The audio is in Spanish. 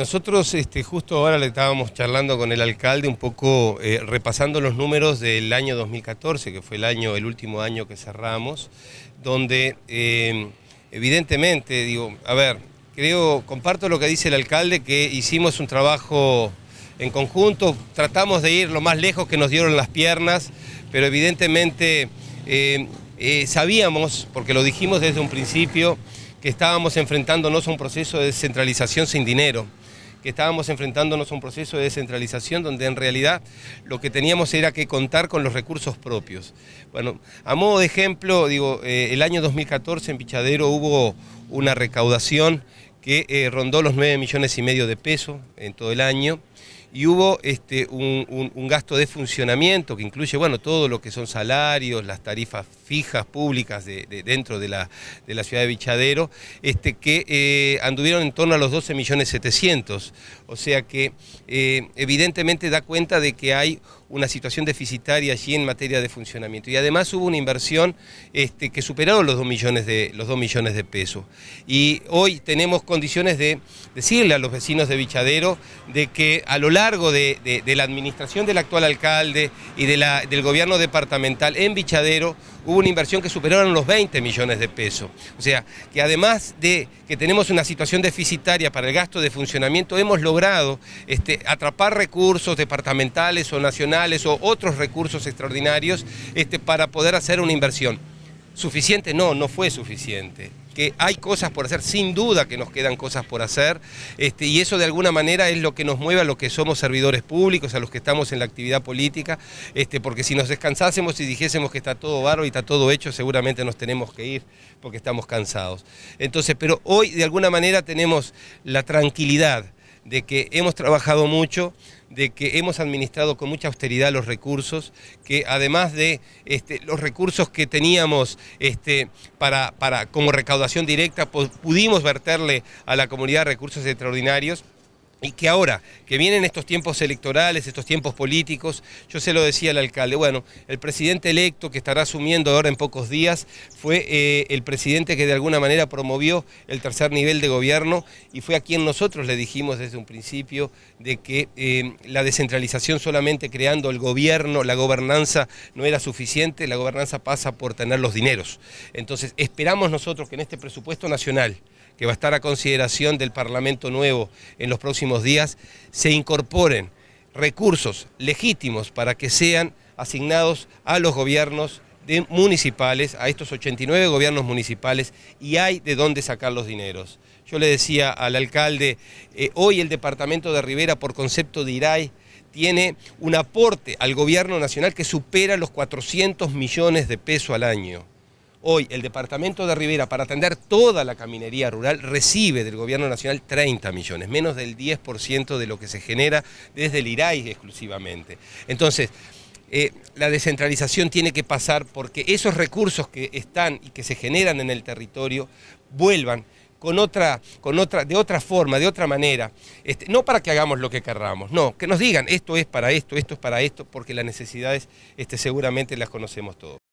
Nosotros este, justo ahora le estábamos charlando con el alcalde un poco eh, repasando los números del año 2014, que fue el año, el último año que cerramos, donde eh, evidentemente, digo, a ver, creo, comparto lo que dice el alcalde, que hicimos un trabajo en conjunto, tratamos de ir lo más lejos que nos dieron las piernas, pero evidentemente eh, sabíamos, porque lo dijimos desde un principio, que estábamos enfrentándonos a un proceso de descentralización sin dinero, que estábamos enfrentándonos a un proceso de descentralización donde en realidad lo que teníamos era que contar con los recursos propios. Bueno, a modo de ejemplo, digo, eh, el año 2014 en Pichadero hubo una recaudación que eh, rondó los 9 millones y medio de pesos en todo el año y hubo este, un, gasto de funcionamiento que incluye bueno, todo lo que son salarios, las tarifas fijas públicas de, dentro de la, de la, ciudad de Bichadero, este, que eh, anduvieron en torno a los 12.700.000, O sea que eh, evidentemente da cuenta de que hay una situación deficitaria allí en materia de funcionamiento. Y además hubo una inversión este, que superaron los 2 millones de, los millones de pesos. Y hoy tenemos condiciones de decirle a los vecinos de Bichadero de que a lo largo de, la administración del actual alcalde y de la, del gobierno departamental en Bichadero hubo una inversión que superaron los 20 millones de pesos. O sea, que además de que tenemos una situación deficitaria para el gasto de funcionamiento, hemos logrado este, atrapar recursos departamentales o nacionales o otros recursos extraordinarios este, para poder hacer una inversión. ¿Suficiente? No, no fue suficiente. Que hay cosas por hacer, sin duda que nos quedan cosas por hacer, este, y eso de alguna manera es lo que nos mueve a los que somos servidores públicos, a los que estamos en la actividad política, este, porque si nos descansásemos y dijésemos que está todo varo y está todo hecho, seguramente nos tenemos que ir porque estamos cansados. Entonces, pero hoy de alguna manera tenemos la tranquilidad de que hemos trabajado mucho, de que hemos administrado con mucha austeridad los recursos, que además de este, los recursos que teníamos este, para, como recaudación directa, pudimos verterle a la comunidad recursos extraordinarios. Y que ahora, que vienen estos tiempos electorales, estos tiempos políticos, yo se lo decía al alcalde, bueno, el presidente electo que estará asumiendo ahora en pocos días fue eh, el presidente que de alguna manera promovió el tercer nivel de gobierno y fue a quien nosotros le dijimos desde un principio de que eh, la descentralización solamente creando el gobierno, la gobernanza no era suficiente, la gobernanza pasa por tener los dineros. Entonces esperamos nosotros que en este presupuesto nacional, que va a estar a consideración del Parlamento Nuevo en los próximos días se incorporen recursos legítimos para que sean asignados a los gobiernos municipales, a estos 89 gobiernos municipales, y hay de dónde sacar los dineros. Yo le decía al alcalde, eh, hoy el departamento de Rivera, por concepto de IRAI, tiene un aporte al gobierno nacional que supera los 400 millones de pesos al año. Hoy el departamento de Rivera para atender toda la caminería rural recibe del gobierno nacional 30 millones, menos del 10% de lo que se genera desde el IRAI exclusivamente. Entonces, eh, la descentralización tiene que pasar porque esos recursos que están y que se generan en el territorio vuelvan con otra, con otra, de otra forma, de otra manera, este, no para que hagamos lo que querramos, no, que nos digan esto es para esto, esto es para esto, porque las necesidades este, seguramente las conocemos todos.